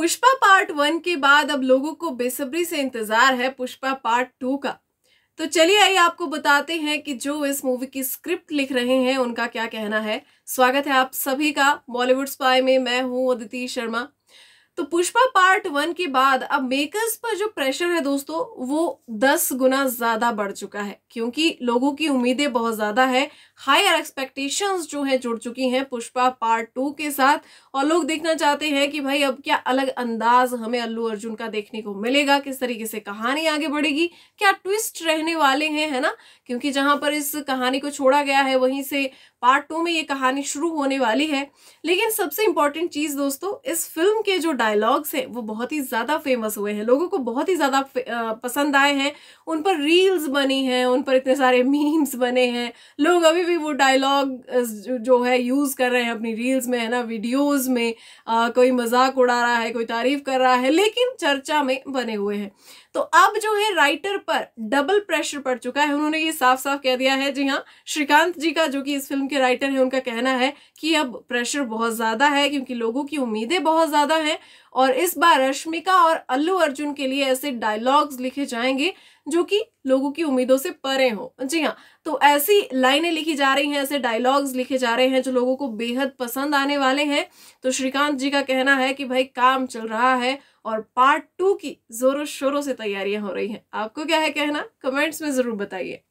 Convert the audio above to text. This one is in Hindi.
पुष्पा पार्ट वन के बाद अब लोगों को बेसब्री से इंतजार है पुष्पा पार्ट टू का तो चलिए आइए आपको बताते हैं कि जो इस मूवी की स्क्रिप्ट लिख रहे हैं उनका क्या कहना है स्वागत है आप सभी का बॉलीवुड स्पाई में मैं हूं अदिति शर्मा तो पुष्पा पार्ट वन के बाद अब मेकर्स पर जो प्रेशर है दोस्तों वो दस गुना ज़्यादा बढ़ चुका है क्योंकि लोगों की उम्मीदें बहुत ज़्यादा है हायर एक्सपेक्टेशंस जो है जुड़ चुकी हैं पुष्पा पार्ट टू के साथ और लोग देखना चाहते हैं कि भाई अब क्या अलग अंदाज हमें अल्लू अर्जुन का देखने को मिलेगा किस तरीके से कहानी आगे बढ़ेगी क्या ट्विस्ट रहने वाले हैं है ना क्योंकि जहां पर इस कहानी को छोड़ा गया है वहीं से पार्ट टू में ये कहानी शुरू होने वाली है लेकिन सबसे इम्पॉर्टेंट चीज़ दोस्तों इस फिल्म के जो डायलॉग्स हैं वो बहुत ही ज़्यादा फेमस हुए हैं लोगों को बहुत ही ज़्यादा पसंद आए हैं उन पर रील्स बनी हैं उन पर इतने सारे मीम्स बने हैं लोग अभी भी वो डायलॉग जो है यूज़ कर रहे हैं अपनी रील्स में है ना वीडियोज़ में आ, कोई मजाक उड़ा रहा है कोई तारीफ कर रहा है लेकिन चर्चा में बने हुए हैं तो अब जो है राइटर पर डबल प्रेशर पड़ चुका है उन्होंने ये साफ साफ कह दिया है जी हाँ श्रीकांत जी का जो कि इस फिल्म के राइटर हैं उनका कहना है कि अब प्रेशर बहुत ज़्यादा है क्योंकि लोगों की उम्मीदें बहुत ज़्यादा हैं और इस बार रश्मिका और अल्लू अर्जुन के लिए ऐसे डायलॉग्स लिखे जाएंगे जो कि लोगों की उम्मीदों से परे हो जी हाँ तो ऐसी लाइनें लिखी जा रही हैं ऐसे डायलॉग्स लिखे जा रहे हैं जो लोगों को बेहद पसंद आने वाले हैं तो श्रीकांत जी का कहना है कि भाई काम चल रहा है और पार्ट टू की जोरों शोरों से तैयारियां हो रही हैं आपको क्या है कहना कमेंट्स में ज़रूर बताइए